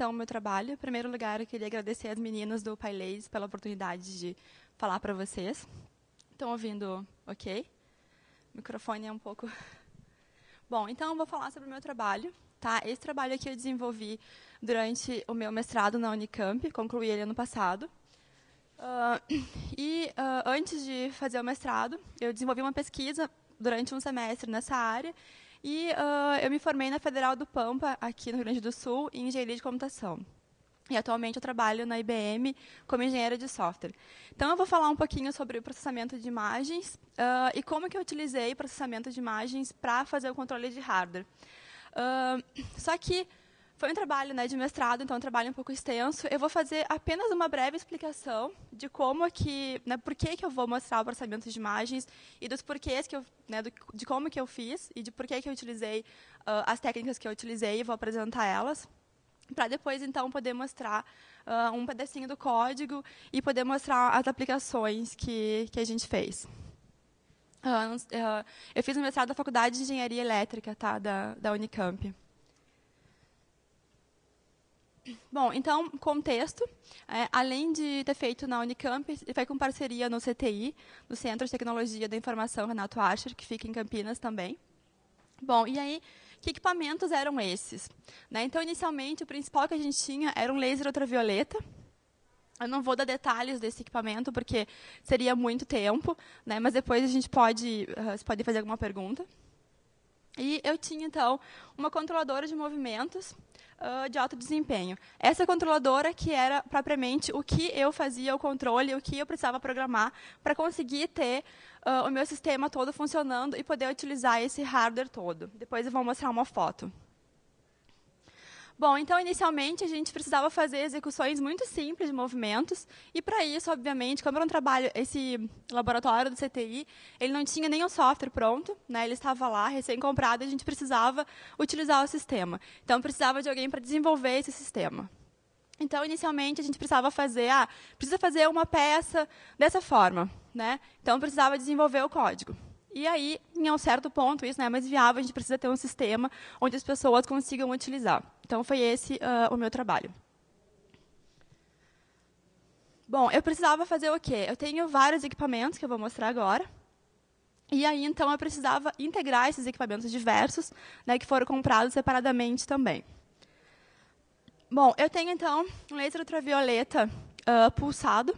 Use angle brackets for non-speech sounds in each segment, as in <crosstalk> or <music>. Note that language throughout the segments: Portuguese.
então o meu trabalho. Em primeiro lugar, eu queria agradecer às meninas do PyLays pela oportunidade de falar para vocês. Estão ouvindo ok? O microfone é um pouco... <laughs> Bom, então eu vou falar sobre o meu trabalho. Tá? Esse trabalho aqui eu desenvolvi durante o meu mestrado na Unicamp, concluí ele ano passado. Uh, <clears throat> e uh, antes de fazer o mestrado, eu desenvolvi uma pesquisa durante um semestre nessa área e uh, eu me formei na Federal do Pampa, aqui no Rio Grande do Sul, em engenharia de computação. E atualmente eu trabalho na IBM como engenheira de software. Então eu vou falar um pouquinho sobre o processamento de imagens uh, e como que eu utilizei processamento de imagens para fazer o controle de hardware. Uh, só que foi um trabalho né, de mestrado, então é um trabalho um pouco extenso. Eu vou fazer apenas uma breve explicação de como que, né, por que, que eu vou mostrar o processamento de imagens e dos porquês que eu, né, do, de como que eu fiz e de por que que eu utilizei uh, as técnicas que eu utilizei e vou apresentar elas para depois então poder mostrar uh, um pedacinho do código e poder mostrar as aplicações que, que a gente fez. Uh, eu fiz o mestrado da Faculdade de Engenharia Elétrica tá, da, da Unicamp. Bom, então, contexto. É, além de ter feito na Unicamp, ele foi com parceria no CTI, no Centro de Tecnologia da Informação Renato Archer, que fica em Campinas também. Bom, e aí, que equipamentos eram esses? Né, então, inicialmente, o principal que a gente tinha era um laser ultravioleta, eu não vou dar detalhes desse equipamento, porque seria muito tempo, né? mas depois a gente pode, uh, pode fazer alguma pergunta. E eu tinha, então, uma controladora de movimentos, uh, de alto desempenho. Essa controladora que era propriamente o que eu fazia, o controle, o que eu precisava programar para conseguir ter uh, o meu sistema todo funcionando e poder utilizar esse hardware todo. Depois eu vou mostrar uma foto. Bom, então inicialmente a gente precisava fazer execuções muito simples de movimentos e para isso, obviamente, como era um trabalho, esse laboratório do CTI, ele não tinha nenhum software pronto, né? Ele estava lá recém comprado, a gente precisava utilizar o sistema. Então precisava de alguém para desenvolver esse sistema. Então, inicialmente, a gente precisava fazer, ah, precisa fazer uma peça dessa forma, né? Então, precisava desenvolver o código. E aí, em um certo ponto, isso não né, é mais viável, a gente precisa ter um sistema onde as pessoas consigam utilizar. Então, foi esse uh, o meu trabalho. Bom, eu precisava fazer o quê? Eu tenho vários equipamentos que eu vou mostrar agora. E aí, então, eu precisava integrar esses equipamentos diversos, né, que foram comprados separadamente também. Bom, eu tenho, então, um laser ultravioleta uh, pulsado,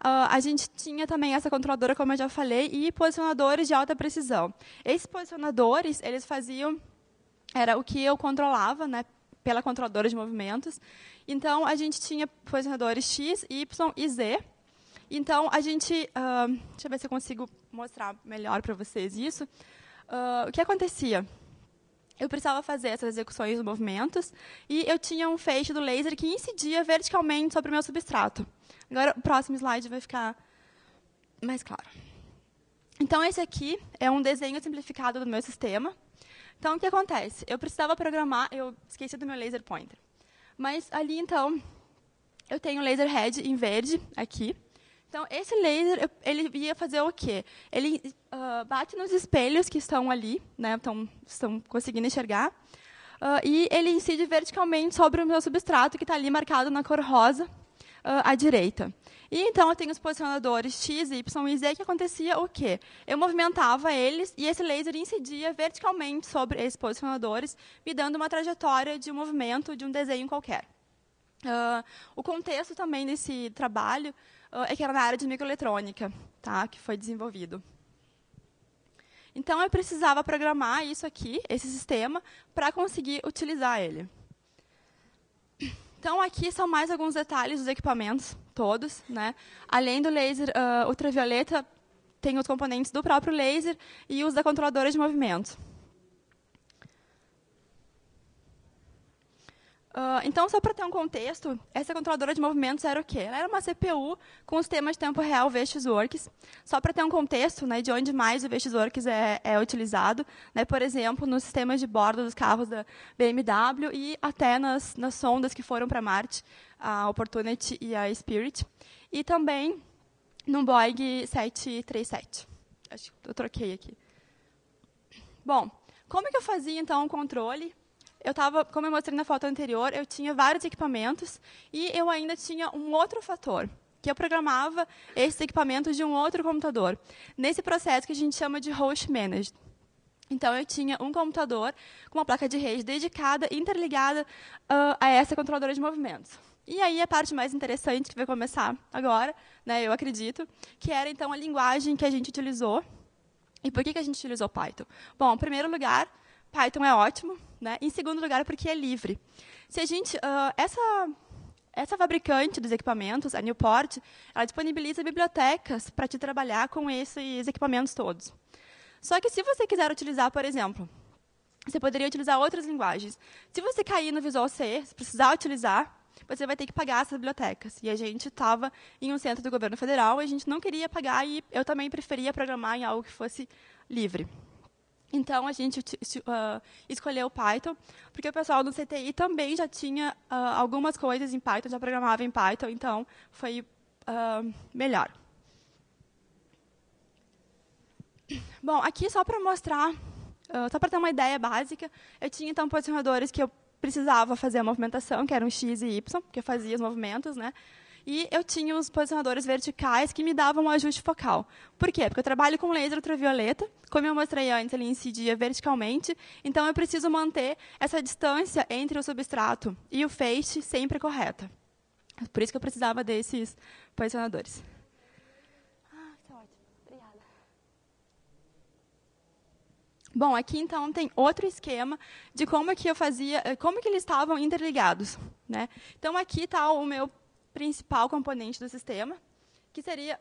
ah, a gente tinha também essa controladora, como eu já falei, e posicionadores de alta precisão. Esses posicionadores, eles faziam era o que eu controlava, né, pela controladora de movimentos. Então a gente tinha posicionadores X, Y e Z. Então a gente, uh, deixa eu ver se eu consigo mostrar melhor para vocês isso. Uh, o que acontecia? Eu precisava fazer essas execuções dos movimentos e eu tinha um feixe do laser que incidia verticalmente sobre o meu substrato. Agora, o próximo slide vai ficar mais claro. Então, esse aqui é um desenho simplificado do meu sistema. Então, o que acontece? Eu precisava programar, eu esqueci do meu laser pointer. Mas ali, então, eu tenho o laser head em verde, aqui. Então, esse laser, ele ia fazer o quê? Ele uh, bate nos espelhos que estão ali, né, estão, estão conseguindo enxergar, uh, e ele incide verticalmente sobre o meu substrato, que está ali marcado na cor rosa, uh, à direita. E então eu tenho os posicionadores X, Y e Z que acontecia o quê? Eu movimentava eles e esse laser incidia verticalmente sobre esses posicionadores, me dando uma trajetória de um movimento, de um desenho qualquer. Uh, o contexto também desse trabalho uh, é que era na área de microeletrônica, tá? que foi desenvolvido. Então eu precisava programar isso aqui, esse sistema, para conseguir utilizar ele. Então, aqui são mais alguns detalhes dos equipamentos, todos. Né? Além do laser uh, ultravioleta, tem os componentes do próprio laser e os da controladora de movimento. Ah, então, só para ter um contexto, essa controladora de movimentos era o quê? Ela era uma CPU com os temas de tempo real VxWorks. Só para ter um contexto né, de onde mais o VxWorks é, é utilizado, né, por exemplo, nos sistemas de bordo dos carros da BMW e até nas, nas sondas que foram para Marte, a Opportunity e a Spirit. E também no Boeing 737. Acho que eu troquei aqui. Bom, como é que eu fazia, então, o controle eu estava, como eu mostrei na foto anterior, eu tinha vários equipamentos e eu ainda tinha um outro fator, que eu programava esses equipamentos de um outro computador, nesse processo que a gente chama de host managed. Então, eu tinha um computador com uma placa de rede dedicada, interligada uh, a essa controladora de movimentos. E aí, a parte mais interessante que vai começar agora, né, eu acredito, que era, então, a linguagem que a gente utilizou e por que, que a gente utilizou Python? Bom, em primeiro lugar, Python é ótimo, né? Em segundo lugar, porque é livre. Se a gente, uh, essa essa fabricante dos equipamentos, a Newport, ela disponibiliza bibliotecas para te trabalhar com esses equipamentos todos. Só que se você quiser utilizar, por exemplo, você poderia utilizar outras linguagens. Se você cair no Visual C, se precisar utilizar, você vai ter que pagar essas bibliotecas. E a gente estava em um centro do governo federal, e a gente não queria pagar e eu também preferia programar em algo que fosse livre. Então, a gente uh, escolheu Python, porque o pessoal do CTI também já tinha uh, algumas coisas em Python, já programava em Python, então foi uh, melhor. Bom, aqui só para mostrar, só para ter uma ideia básica, eu tinha, então, posicionadores que eu precisava fazer a movimentação, que eram X e Y, que eu fazia os movimentos, né? E eu tinha uns posicionadores verticais que me davam um ajuste focal. Por quê? Porque eu trabalho com laser ultravioleta, como eu mostrei antes, ele incidia verticalmente, então eu preciso manter essa distância entre o substrato e o feixe sempre correta. Por isso que eu precisava desses posicionadores. Ah, tá Bom, aqui então tem outro esquema de como que eu fazia, eh, como que eles estavam interligados, né? Então aqui está o meu principal componente do sistema, que seria...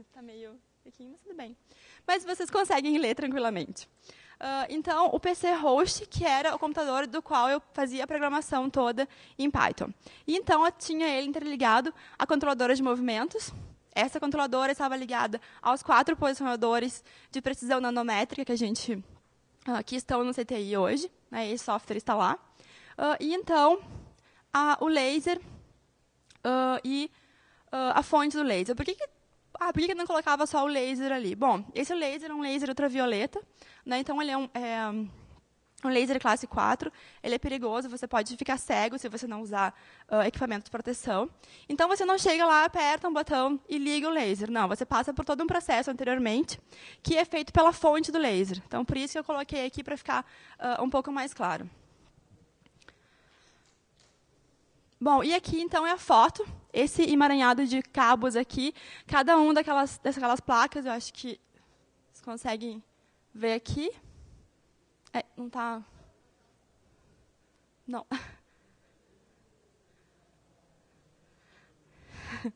Está <laughs> meio pequeno, mas tudo bem. Mas vocês conseguem ler tranquilamente. Uh, então, o PC Host, que era o computador do qual eu fazia a programação toda em Python. E, então, eu tinha ele interligado à controladora de movimentos. Essa controladora estava ligada aos quatro posicionadores de precisão nanométrica que a gente uh, que estão no CTI hoje. Né, esse software está lá. Uh, e, então, a, o laser uh, e uh, a fonte do laser. Por que, que ah, por que, que não colocava só o laser ali? Bom, esse laser é um laser ultravioleta, né? então ele é um, é um, laser classe 4, ele é perigoso, você pode ficar cego se você não usar uh, equipamento de proteção. Então você não chega lá, aperta um botão e liga o laser, não, você passa por todo um processo anteriormente que é feito pela fonte do laser. Então por isso que eu coloquei aqui para ficar uh, um pouco mais claro. Bom, e aqui então é a foto. Esse emaranhado de cabos aqui, cada um daquelas, placas, eu acho que vocês conseguem ver aqui. É, não está. Não. <laughs>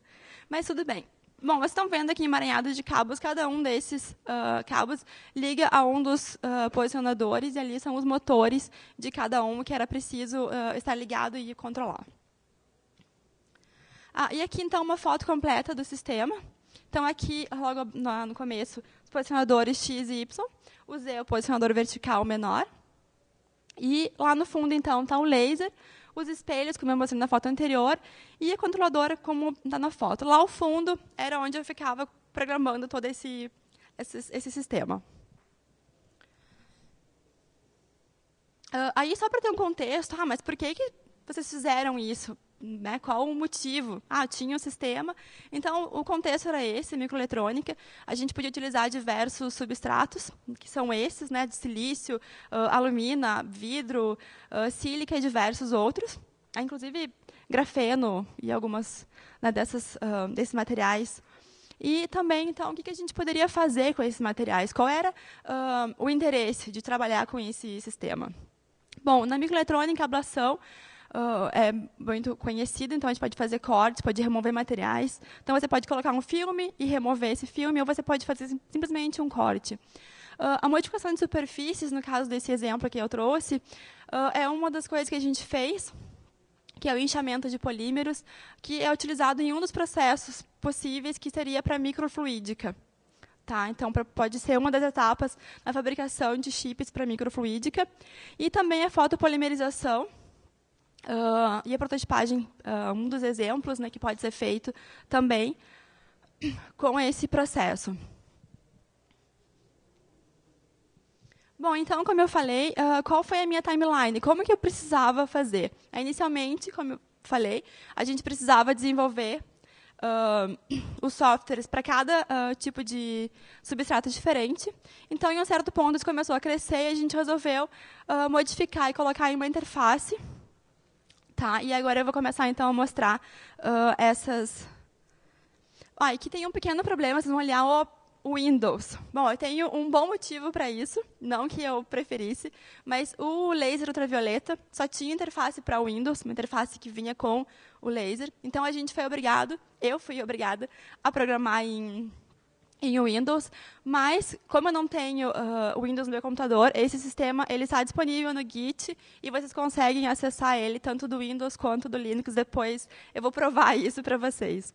Mas tudo bem. Bom, vocês estão vendo aqui emaranhado de cabos, cada um desses uh, cabos liga a um dos uh, posicionadores, e ali são os motores de cada um que era preciso uh, estar ligado e controlar. Ah, e aqui, então, uma foto completa do sistema. Então, aqui, logo no começo, os posicionadores X e Y. O Z é o posicionador vertical menor. E lá no fundo, então, está o laser, os espelhos, como eu mostrei na foto anterior, e a controladora, como está na foto. Lá ao fundo era onde eu ficava programando todo esse, esse, esse sistema. Uh, aí, só para ter um contexto, ah, mas por que, que vocês fizeram isso? né, qual o motivo? Ah, tinha um sistema. Então, o contexto era esse, microeletrônica. A gente podia utilizar diversos substratos, que são esses, né, de silício, uh, alumina, vidro, uh, sílica e diversos outros. Ah, inclusive, grafeno e algumas né, dessas, uh, desses materiais. E também, então, o que a gente poderia fazer com esses materiais? Qual era o interesse de trabalhar com esse sistema? Bom, na microeletrônica, ablação uh, é muito conhecido, então a gente pode fazer cortes, pode remover materiais. Então você pode colocar um filme e remover esse filme, ou você pode fazer sim, simplesmente um corte. Uh, a modificação de superfícies, no caso desse exemplo que eu trouxe, uh, é uma das coisas que a gente fez, que é o inchamento de polímeros, que é utilizado em um dos processos possíveis, que seria para microfluídica. Tá? Então, pra, pode ser uma das etapas na fabricação de chips para microfluídica. E também a fotopolimerização, Uh, e a prototipagem, uh, um dos exemplos né, que pode ser feito também <clears throat> com esse processo. Bom, então, como eu falei, uh, qual foi a minha timeline? Como que eu precisava fazer? inicialmente, como eu falei, a gente precisava desenvolver <clears throat> os softwares para cada tipo de substrato diferente. Então, em um certo ponto, isso começou a crescer e a gente resolveu modificar e colocar em uma interface Tá? E agora eu vou começar, então, a mostrar uh, essas... Ah, aqui tem um pequeno problema, vocês vão olhar o Windows. Bom, eu tenho um bom motivo para isso, não que eu preferisse, mas o laser ultravioleta só tinha interface para Windows, uma interface que vinha com o laser. Então a gente foi obrigado, eu fui obrigada a programar em em Windows, mas como eu não tenho uh, Windows no meu computador, esse sistema ele está disponível no Git e vocês conseguem acessar ele tanto do Windows quanto do Linux. Depois eu vou provar <laughs> isso para vocês.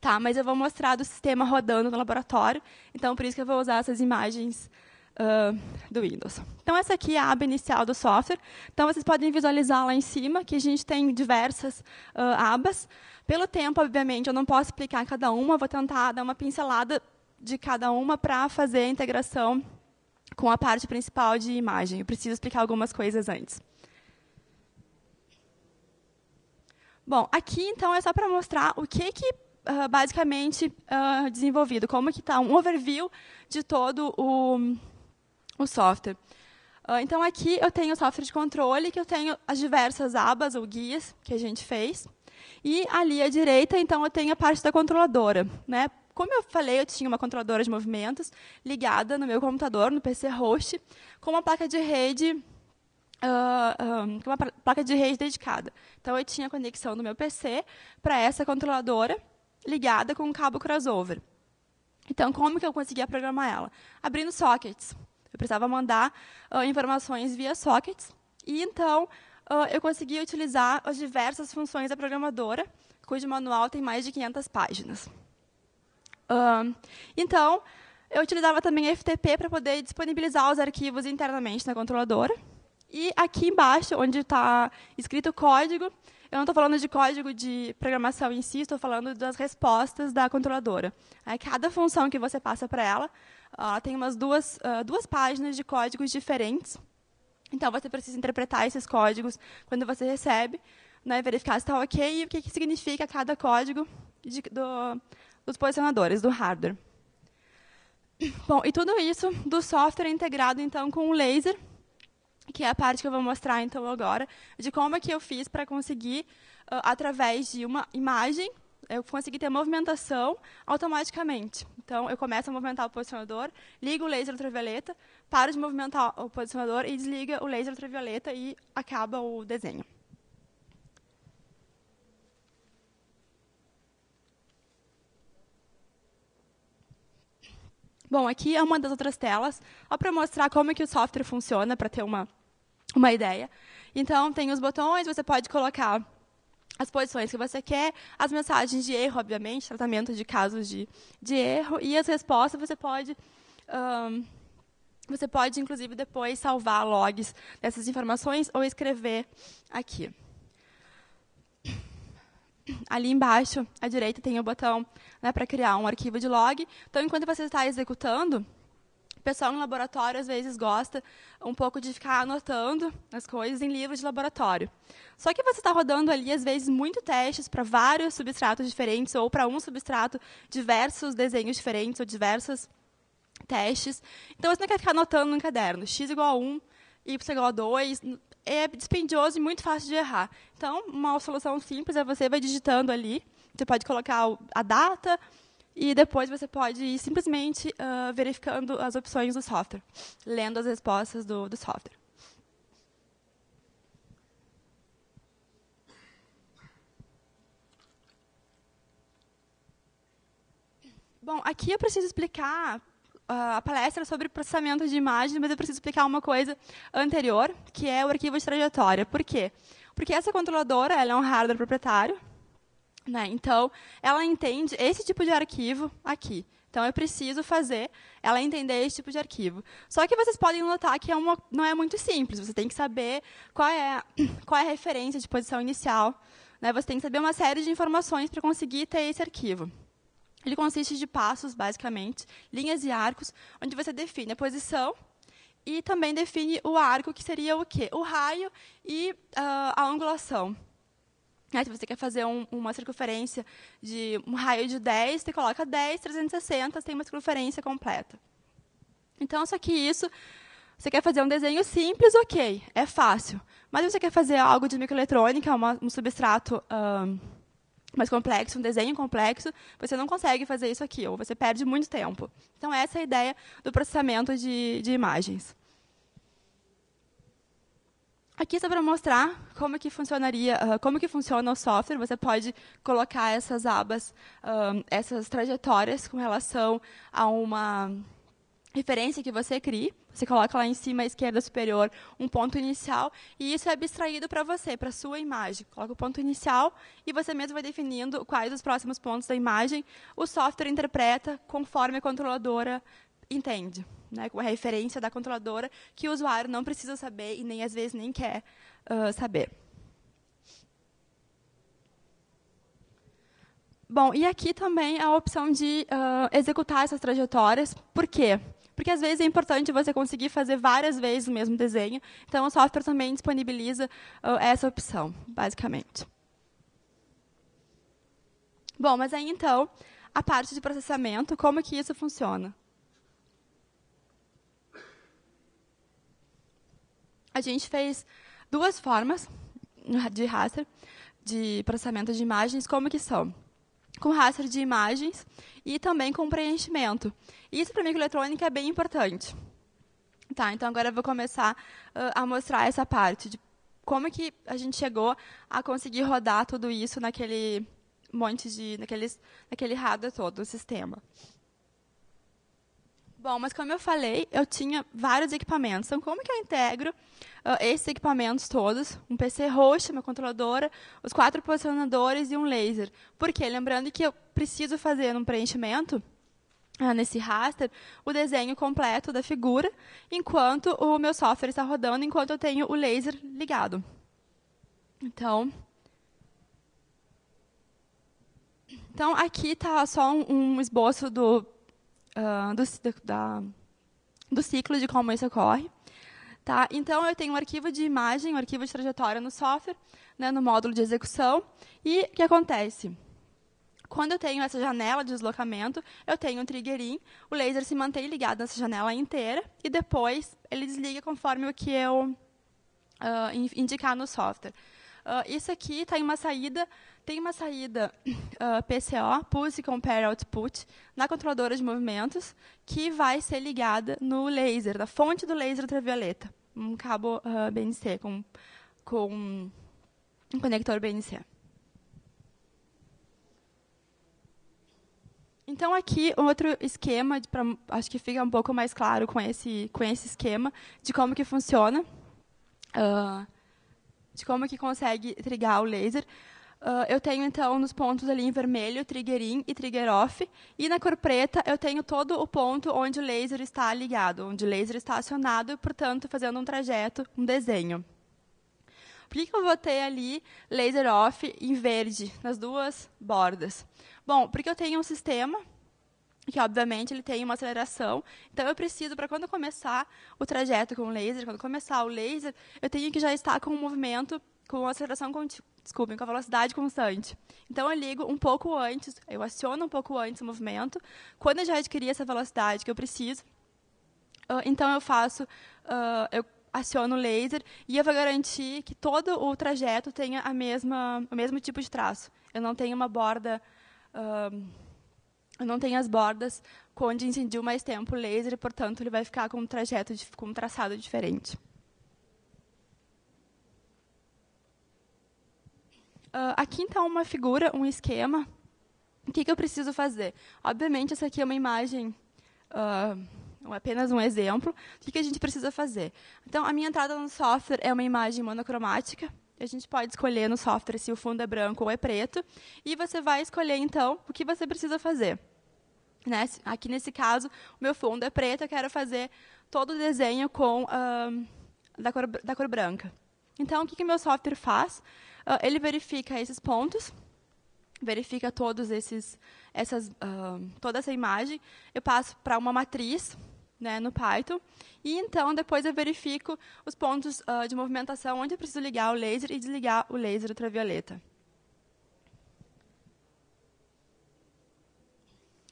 Tá, mas eu vou mostrar do sistema rodando no laboratório, então por isso que eu vou usar essas imagens Uh, do Windows. Então, essa aqui é a aba inicial do software. Então, vocês podem visualizar lá em cima que a gente tem diversas uh, abas. Pelo tempo, obviamente, eu não posso explicar cada uma, vou tentar dar uma pincelada de cada uma para fazer a integração com a parte principal de imagem. Eu preciso explicar algumas coisas antes. Bom, aqui então é só para mostrar o que que uh, basicamente uh, desenvolvido, como que está um overview de todo o, o software. Uh, então aqui eu tenho o software de controle, que eu tenho as diversas abas ou guias que a gente fez. E ali à direita, então, eu tenho a parte da controladora, né? Como eu falei, eu tinha uma controladora de movimentos ligada no meu computador, no PC host, com uma placa de rede Uh, ah, um, ah, uma placa de rede dedicada. Então, eu tinha a conexão do meu PC para essa controladora ligada com um cabo crossover. Então, como que eu conseguia programar ela? Abrindo sockets. Eu precisava mandar uh, informações via sockets. E, então, uh, eu consegui utilizar as diversas funções da programadora, cujo manual tem mais de 500 páginas. Uh, então, eu utilizava também FTP para poder disponibilizar os arquivos internamente na controladora. E aqui embaixo, onde está escrito código, eu não estou falando de código de programação em si, estou falando das respostas da controladora. Aí, é, cada função que você passa para ela, ela tem umas duas, ah, duas páginas de códigos diferentes, então, você precisa interpretar esses códigos quando você recebe, né, verificar se está ok e o que, que significa cada código de, do, dos posicionadores, do hardware. Bom, e tudo isso do software integrado, então, com o laser, que é a parte que eu vou mostrar, então, agora, de como é que eu fiz para conseguir, uh, através de uma imagem, eu consegui ter movimentação automaticamente. Então, eu começo a movimentar o posicionador, ligo o laser ultravioleta, paro de movimentar o posicionador e desliga o laser ultravioleta e acaba o desenho. Bom, aqui é uma das outras telas, só para mostrar como é que o software funciona, para ter uma, uma ideia. Então, tem os botões, você pode colocar as posições que você quer, as mensagens de erro, obviamente, tratamento de casos de, de erro, e as respostas você pode. Um, você pode, inclusive, depois salvar logs dessas informações ou escrever aqui. Ali embaixo, à direita, tem o botão né, para criar um arquivo de log. Então, enquanto você está executando, pessoal no laboratório às vezes gosta um pouco de ficar anotando as coisas em livros de laboratório. Só que você está rodando ali, às vezes, muito testes para vários substratos diferentes ou para um substrato, diversos desenhos diferentes ou diversos testes. Então, você não quer ficar anotando no caderno. X igual a 1, Y igual a 2. É dispendioso e muito fácil de errar. Então, uma solução simples é você vai digitando ali. Você pode colocar a data, e depois você pode ir simplesmente uh, verificando as opções do software, lendo as respostas do, do software. Bom, aqui eu preciso explicar ah, a palestra sobre processamento de imagens, mas eu preciso explicar uma coisa anterior, que é o arquivo de trajetória. Por quê? Porque essa controladora ela é um hardware proprietário, né? Então, ela entende esse tipo de arquivo aqui. Então, eu preciso fazer ela entender esse tipo de arquivo. Só que vocês podem notar que é uma, não é muito simples. Você tem que saber qual é, <clears throat> qual é a referência de posição inicial. Né? Você tem que saber uma série de informações para conseguir ter esse arquivo. Ele consiste de passos, basicamente, linhas e arcos, onde você define a posição e também define o arco, que seria o quê? O raio e uh, a angulação. Né? Se você quer fazer um, uma circunferência de um raio de 10, você coloca 10, 360, você tem uma circunferência completa. Então, só que isso, você quer fazer um desenho simples, ok, é fácil. Mas se você quer fazer algo de microeletrônica, uma, um substrato uh, mais complexo, um desenho complexo, você não consegue fazer isso aqui, ou você perde muito tempo. Então, essa é a ideia do processamento de, de imagens. Aqui é só para mostrar como que funcionaria, uh, como que funciona o software. Você pode colocar essas abas, ah, essas trajetórias com relação a uma referência que você crie. Você coloca lá em cima à esquerda superior um ponto inicial e isso é abstraído para você, para sua imagem. Coloca o ponto inicial e você mesmo vai definindo quais os próximos pontos da imagem. O software interpreta conforme a controladora entende né, a referência da controladora, que o usuário não precisa saber e nem às vezes nem quer uh, saber. Bom, e aqui também a opção de uh, executar essas trajetórias. Por quê? Porque às vezes é importante você conseguir fazer várias vezes o mesmo desenho. Então o software também disponibiliza uh, essa opção, basicamente. Bom, mas aí então a parte de processamento, como que isso funciona? A gente fez duas formas de raster de processamento de imagens, como que são? Com raster de imagens e também com preenchimento. Isso para a microeletrônica é bem importante. Tá, então agora eu vou começar uh, a mostrar essa parte de como que a gente chegou a conseguir rodar tudo isso naquele monte de naqueles naquele hardware todo o sistema. Bom, mas como eu falei, eu tinha vários equipamentos. Então, como que eu integro uh, esses equipamentos todos? Um PC host, uma controladora, os quatro posicionadores e um laser. Por quê? Lembrando que eu preciso fazer um preenchimento ah, nesse raster o desenho completo da figura, enquanto o meu software está rodando, enquanto eu tenho o laser ligado. Então, então aqui está só um, um esboço do ah, do, da, do ciclo de como isso ocorre. Tá? Então, eu tenho um arquivo de imagem, um arquivo de trajetória no software, né, no módulo de execução. E o que acontece? Quando eu tenho essa janela de deslocamento, eu tenho um triggerinho, o laser se mantém ligado nessa janela inteira e depois ele desliga conforme o que eu uh, indicar no software. Uh, isso aqui está em uma saída tem uma saída uh, <clears throat> ah, PCO, Pulse Compare Output, na controladora de movimentos, que vai ser ligada no laser, da fonte do laser ultravioleta, um cabo uh, ah, BNC com, com um conector BNC. Então, aqui, outro esquema, pra, acho que fica um pouco mais claro com esse, com esse esquema, de como que funciona, uh, de como que consegue trigar o laser. Uh, eu tenho, então, nos pontos ali em vermelho, trigger in e trigger off. E na cor preta, eu tenho todo o ponto onde o laser está ligado, onde o laser está acionado e, portanto, fazendo um trajeto, um desenho. Por que, que eu ter ali laser off em verde, nas duas bordas? Bom, porque eu tenho um sistema que obviamente ele tem uma aceleração. Então eu preciso para quando começar o trajeto com o laser, quando começar o laser, eu tenho que já estar com um movimento com aceleração desculpe, com a velocidade constante. Então, eu ligo um pouco antes, eu aciono um pouco antes o movimento. Quando eu já adquiri essa velocidade que eu preciso, uh, então eu faço, uh, eu aciono o laser e eu vou garantir que todo o trajeto tenha a mesma, o mesmo tipo de traço. Eu não tenho uma borda, uh, eu não tenho as bordas onde incidiu mais tempo o laser, e, portanto, ele vai ficar com um trajeto, com um traçado diferente. uh, aqui então uma figura, um esquema. O que, que eu preciso fazer? Obviamente, essa aqui é uma imagem uh, apenas um exemplo, o que a gente precisa fazer. Então, a minha entrada no software é uma imagem monocromática. A gente pode escolher no software se o fundo é branco ou é preto. E você vai escolher, então, o que você precisa fazer. Né? Aqui, nesse caso, o meu fundo é preto, eu quero fazer todo o desenho com, uh, da, cor, da cor branca. Então, o que, que meu software faz? Uh, ele verifica esses pontos, verifica todos esses, essas, uh, toda essa imagem. Eu passo para uma matriz né, no Python. E então, depois eu verifico os pontos uh, de movimentação onde eu preciso ligar o laser e desligar o laser ultravioleta.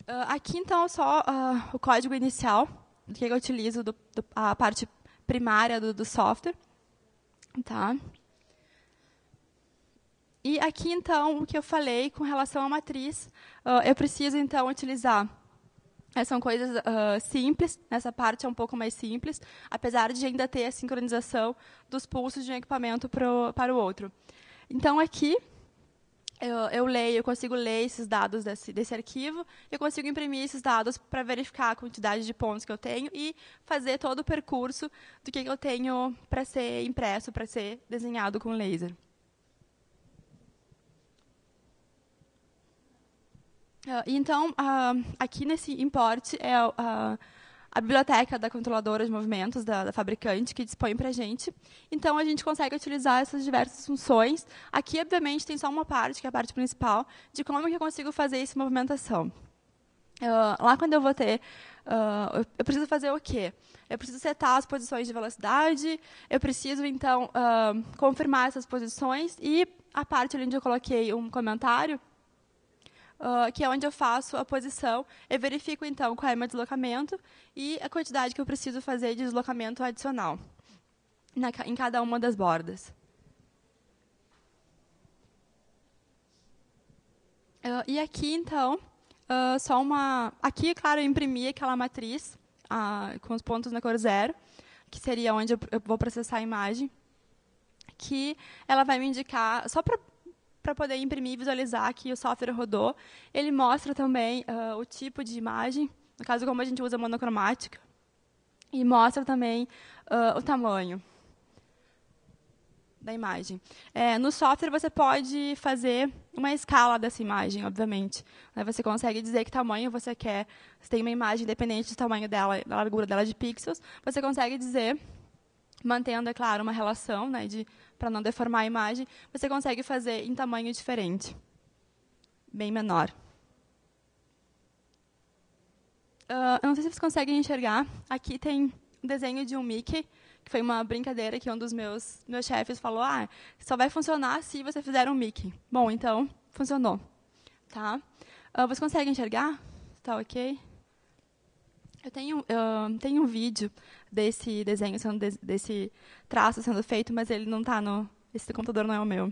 Uh, aqui, então, é só uh, o código inicial, que eu utilizo, do, do, a parte primária do, do software. Tá? E aqui, então, o que eu falei com relação à matriz, uh, eu preciso, então, utilizar. Essas eh, são coisas uh, simples, nessa parte é um pouco mais simples, apesar de ainda ter a sincronização dos pulsos de um equipamento pro, para o outro. Então, aqui, eu, eu, leio, eu consigo ler esses dados desse, desse arquivo, eu consigo imprimir esses dados para verificar a quantidade de pontos que eu tenho e fazer todo o percurso do que, eu tenho para ser impresso, para ser desenhado com laser. Ah, então, ah, aqui nesse importe é ah, a biblioteca da controladora de movimentos, da, da fabricante, que dispõe para a gente. Então, a gente consegue utilizar essas diversas funções. Aqui, obviamente, tem só uma parte, que é a parte principal, de como que eu consigo fazer essa movimentação. Uh, lá quando eu vou ter, uh, eu preciso fazer o quê? Eu preciso setar as posições de velocidade, eu preciso, então, uh, confirmar essas posições e a parte onde eu coloquei um comentário, uh, que é onde eu faço a posição. Eu verifico, então, qual é o meu deslocamento e a quantidade que eu preciso fazer de deslocamento adicional na, em cada uma das bordas. Uh, e aqui, então, uh, só uma... Aqui, claro, eu imprimi aquela matriz uh, com os pontos na cor zero, que seria onde eu, eu vou processar a imagem, que ela vai me indicar, só para para poder imprimir e visualizar que o software rodou. Ele mostra também uh, o tipo de imagem, no caso, como a gente usa monocromática, e mostra também uh, o tamanho da imagem. É, no software, você pode fazer uma escala dessa imagem, obviamente. Né? Você consegue dizer que tamanho você quer. Você tem uma imagem independente do tamanho dela, da largura dela de pixels. Você consegue dizer, mantendo, é claro, uma relação né, de para não deformar a imagem, você consegue fazer em tamanho diferente, bem menor. Uh, eu não sei se vocês conseguem enxergar, aqui tem um desenho de um Mickey, que foi uma brincadeira que um dos meus, meus chefes falou, ah, só vai funcionar se você fizer um Mickey. Bom, então, funcionou. Tá? Uh, vocês conseguem enxergar? Está ok? Eu tenho, uh, ah, tenho um vídeo desse desenho, sendo de, desse traço sendo feito, mas ele não está no... Esse computador não é o meu.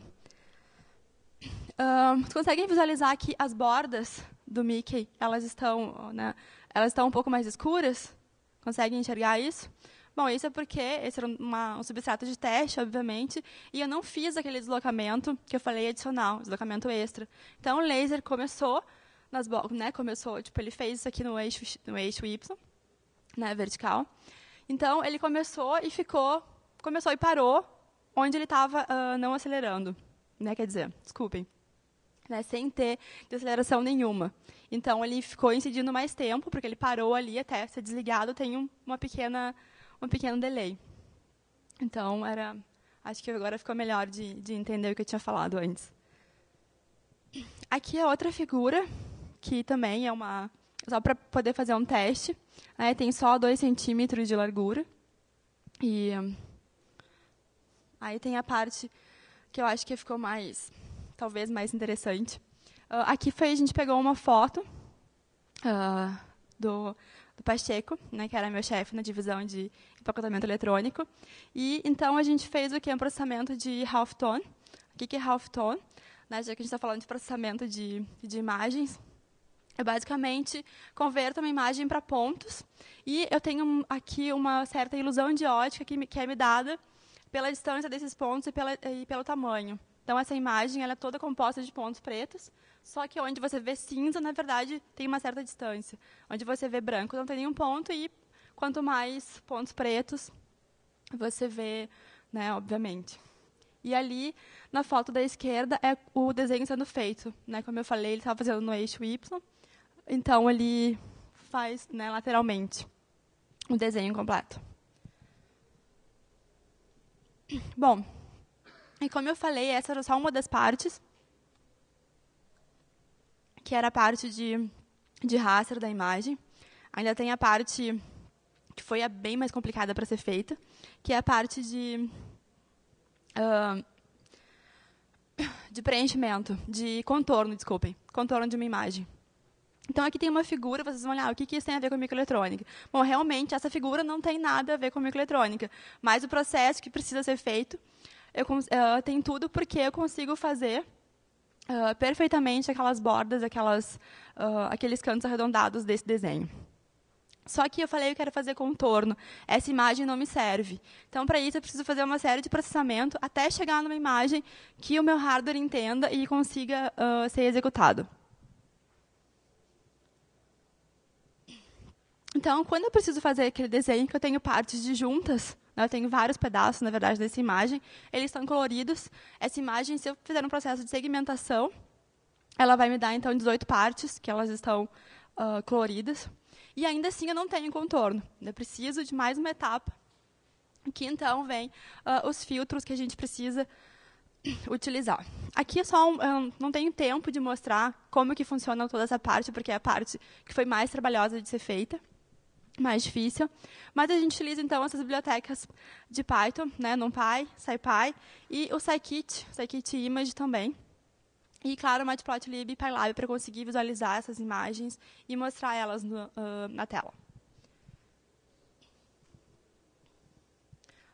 Um, conseguem visualizar que as bordas do Mickey, elas estão, né, elas estão um pouco mais escuras? Conseguem enxergar isso? Bom, isso é porque esse era uma, um substrato de teste, obviamente, e eu não fiz aquele deslocamento que eu falei adicional, deslocamento extra. Então, o laser começou nas né, começou, tipo, ele fez isso aqui no eixo, no eixo Y, né, vertical, então, ele começou e ficou, começou e parou onde ele estava uh, ah, não acelerando, né? Quer dizer, desculpem. Né, sem ter aceleração nenhuma. Então ele ficou incidindo mais tempo, porque ele parou ali até ser desligado, tem um, uma pequena, um pequeno delay. Então era, acho que agora ficou melhor de, de entender o que eu tinha falado antes. Aqui é outra figura que também é uma só para poder fazer um teste. Né? Tem só 2 centímetros de largura. E hum, aí tem a parte que eu acho que ficou mais, talvez mais interessante. Uh, aqui foi a gente pegou uma foto uh, do, do, Pacheco, né, que era meu chefe na divisão de empacotamento eletrônico. E então a gente fez o que um processamento de half tone. O que, que é half tone? Né, já que a gente está falando de processamento de, de imagens, eu é basicamente converto uma imagem para pontos e eu tenho aqui uma certa ilusão de ótica que, me, que é me dada pela distância desses pontos e, pela, e pelo tamanho. Então, essa imagem ela é toda composta de pontos pretos, só que onde você vê cinza, na verdade, tem uma certa distância. Onde você vê branco, não tem nenhum ponto, e quanto mais pontos pretos, você vê, né, obviamente. E ali, na foto da esquerda, é o desenho sendo feito. Né? Como eu falei, ele estava fazendo no eixo Y. Então ele faz né, lateralmente o desenho completo. Bom, e como eu falei, essa era só uma das partes, que era a parte de, de raster da imagem. Ainda tem a parte que foi a bem mais complicada para ser feita, que é a parte de, uh, de preenchimento, de contorno, desculpem, contorno de uma imagem. Então, aqui tem uma figura, vocês vão olhar, ah, o que, que isso tem a ver com microeletrônica? Bom, realmente, essa figura não tem nada a ver com microeletrônica, mas o processo que precisa ser feito eu, uh, tem tudo porque eu consigo fazer uh, perfeitamente aquelas bordas, aquelas, uh, aqueles cantos arredondados desse desenho. Só que eu falei que eu quero fazer contorno. Essa imagem não me serve. Então, para isso, eu preciso fazer uma série de processamento até chegar numa imagem que o meu hardware entenda e consiga uh, ser executado. Então, quando eu preciso fazer aquele desenho que eu tenho partes de juntas, né, eu tenho vários pedaços, na verdade, dessa imagem, eles estão coloridos. Essa imagem, se eu fizer um processo de segmentação, ela vai me dar, então, 18 partes, que elas estão uh, coloridas. E ainda assim eu não tenho contorno. Eu preciso de mais uma etapa, que então vem uh, os filtros que a gente precisa <clears throat> utilizar. Aqui é só um, não tenho tempo de mostrar como que funciona toda essa parte, porque é a parte que foi mais trabalhosa de ser feita mais difícil. Mas a gente utiliza, então, essas bibliotecas de Python, né, NumPy, SciPy, e o SciKit, SciKit Image também. E, claro, Matplotlib e PyLab para conseguir visualizar essas imagens e mostrar elas no, uh, na tela.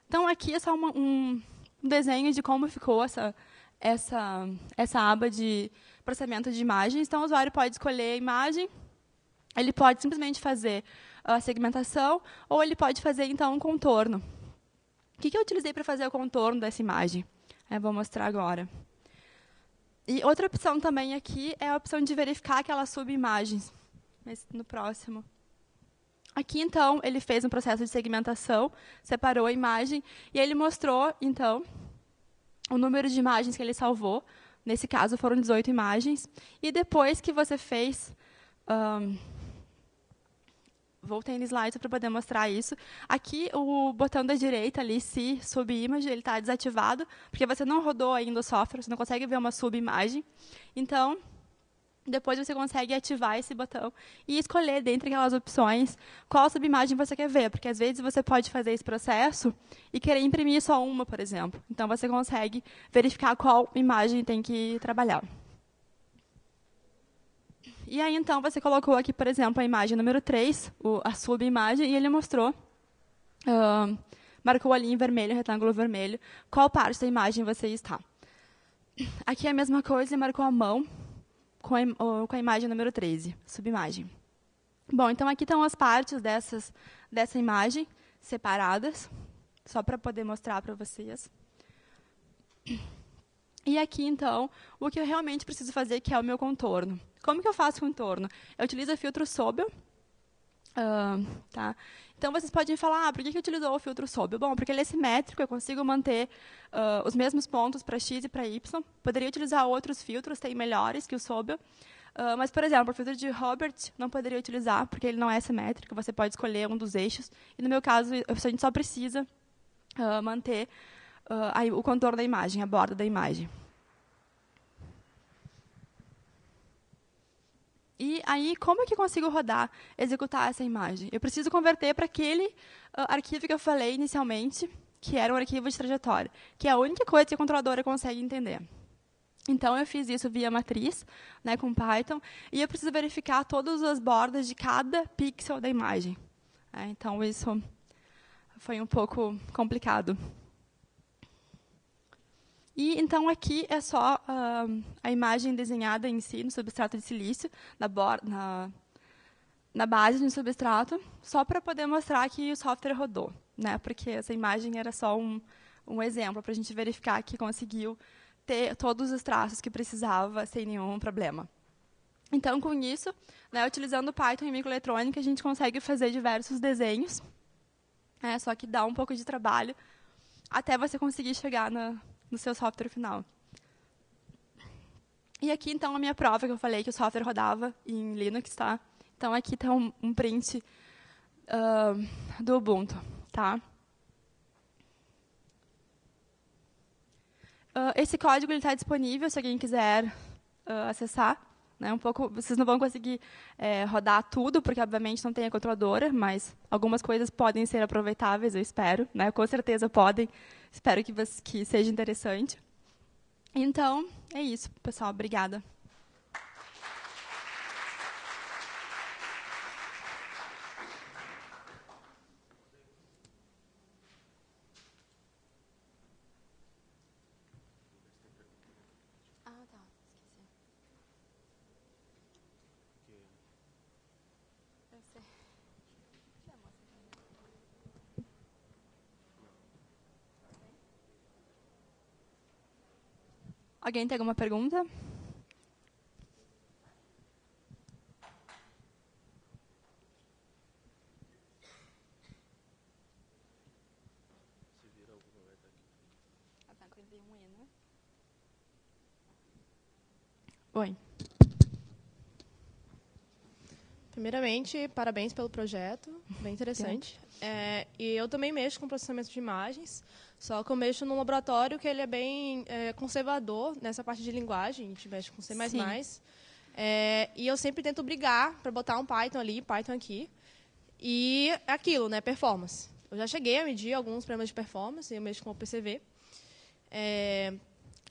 Então, aqui é só uma, um desenho de como ficou essa, essa, essa aba de processamento de imagens. Então, o usuário pode escolher a imagem, ele pode simplesmente fazer a segmentação, ou ele pode fazer, então, um contorno. O que, que eu utilizei para fazer o contorno dessa imagem? Eu é, vou mostrar agora. E outra opção também aqui é a opção de verificar aquelas subimagens. no próximo. Aqui, então, ele fez um processo de segmentação, separou a imagem, e ele mostrou, então, o número de imagens que ele salvou. Nesse caso, foram 18 imagens. E depois que você fez... Um, voltei no slide para poder mostrar isso. Aqui, o botão da direita ali, se subimage, ele está desativado, porque você não rodou ainda o software, você não consegue ver uma subimagem. Então, depois você consegue ativar esse botão e escolher dentre aquelas opções qual subimagem você quer ver, porque às vezes você pode fazer esse processo e querer imprimir só uma, por exemplo. Então você consegue verificar qual imagem tem que trabalhar. E aí, então, você colocou aqui, por exemplo, a imagem número 3, o, a subimagem, e ele mostrou, uh, marcou ali em vermelho, retângulo vermelho, qual parte da imagem você está. Aqui é a mesma coisa, ele marcou a mão com a, com a imagem número 13, subimagem. Bom, então aqui estão as partes dessas, dessa imagem separadas, só para poder mostrar para vocês. E aqui, então, o que eu realmente preciso fazer, que é o meu contorno. Como que eu faço o entorno? Eu utilizo o filtro Sobel. Uh, tá? Então, vocês podem falar, ah, por que, que utilizou o filtro Sobel? Bom, porque ele é simétrico, eu consigo manter uh, os mesmos pontos para x e para y. Poderia utilizar outros filtros, tem melhores que o Sobel. Uh, ah, mas, por exemplo, o filtro de Robert não poderia utilizar, porque ele não é simétrico, você pode escolher um dos eixos. E, no meu caso, a gente só precisa ah, manter aí, o contorno da imagem, a borda da imagem. E aí, como é que consigo rodar, executar essa imagem? Eu preciso converter para aquele uh, arquivo que eu falei inicialmente, que era um arquivo de trajetória, que é a única coisa que a controladora consegue entender. Então, eu fiz isso via matriz, né, com Python, e eu preciso verificar todas as bordas de cada pixel da imagem. É, então, isso foi um pouco complicado. E então aqui é só uh, a imagem desenhada em si, no substrato de silício, na, na, na base do substrato, só para poder mostrar que o software rodou. Né? Porque essa imagem era só um, um exemplo para a gente verificar que conseguiu ter todos os traços que precisava sem nenhum problema. Então, com isso, né, utilizando Python e microeletrônica, a gente consegue fazer diversos desenhos, né, só que dá um pouco de trabalho até você conseguir chegar na, no seu software final. E aqui, então, a minha prova que eu falei que o software rodava em Linux, tá? Então, aqui está um, um, print uh, do Ubuntu, tá? Uh, esse código está disponível, se alguém quiser uh, acessar. Né, um pouco, vocês não vão conseguir é, rodar tudo, porque, obviamente, não tem a controladora, mas algumas coisas podem ser aproveitáveis, eu espero. Né, com certeza podem Espero que, que seja interessante. Então, é isso, pessoal. Obrigada. Alguém tem alguma pergunta? Oi. Primeiramente, parabéns pelo projeto, bem interessante. É, e eu também mexo com processamento de imagens, só que eu mexo num laboratório que ele é bem é, conservador nessa parte de linguagem, a gente mexe com C++. Sim. É, e eu sempre tento brigar para botar um Python ali, Python aqui. E aquilo, né? Performance. Eu já cheguei a medir alguns problemas de performance, eu mexo com o PCV. É, eh,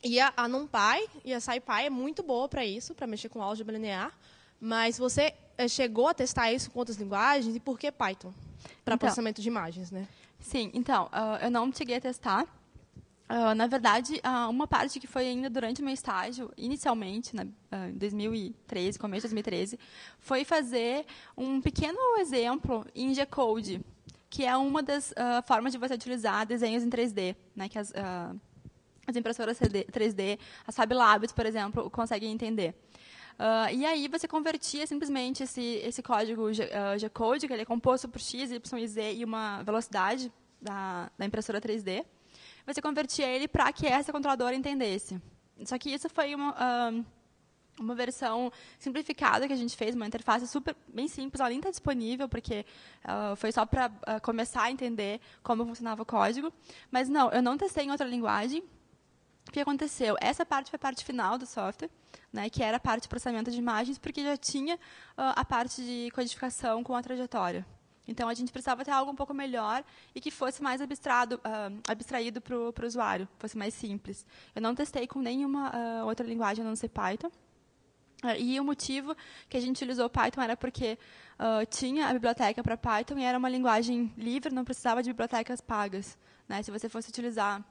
e a, a NumPy e a SciPy é muito boa para isso, para mexer com álgebra linear. Mas você chegou a testar isso com outras linguagens e por que Python? Para então, processamento de imagens, né? Sim, então, uh, eu não cheguei a testar. Uh, na verdade, uh, uma parte que foi ainda durante o meu estágio, inicialmente, né, em 2013, começo de 2013, foi fazer um pequeno exemplo em G-Code, que é uma das formas de você utilizar desenhos em 3D, né, que as, as impressoras 3D, as Fab Labs, por exemplo, conseguem entender. Uh, e aí você convertia simplesmente esse, esse código ah, G-Code, uh, que ele é composto por X, Y e Z e uma velocidade da, da impressora 3D, você convertia ele para que essa controladora entendesse. Só que isso foi uma... Uh, uma versão simplificada que a gente fez, uma interface super bem simples, ela nem está disponível, porque uh, foi só para uh, começar a entender como funcionava o código. Mas não, eu não testei em outra linguagem, o que aconteceu? Essa parte foi a parte final do software, né, que era a parte de processamento de imagens, porque já tinha uh, a parte de codificação com a trajetória. Então, a gente precisava ter algo um pouco melhor e que fosse mais abstrado, uh, abstraído para o usuário, fosse mais simples. Eu não testei com nenhuma uh, outra linguagem a não ser Python. E o motivo que a gente utilizou Python era porque uh, tinha a biblioteca para Python e era uma linguagem livre, não precisava de bibliotecas pagas. Né? Se você fosse utilizar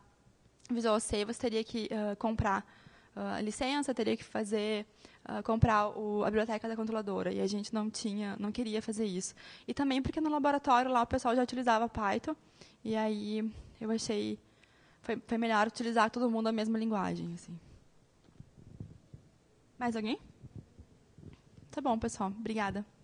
Visual C, você teria que uh, comprar uh, licença, teria que fazer uh, comprar o, a biblioteca da controladora e a gente não tinha, não queria fazer isso. E também porque no laboratório lá o pessoal já utilizava Python e aí eu achei foi, foi melhor utilizar todo mundo a mesma linguagem, assim. Mais alguém? Tá bom, pessoal. Obrigada.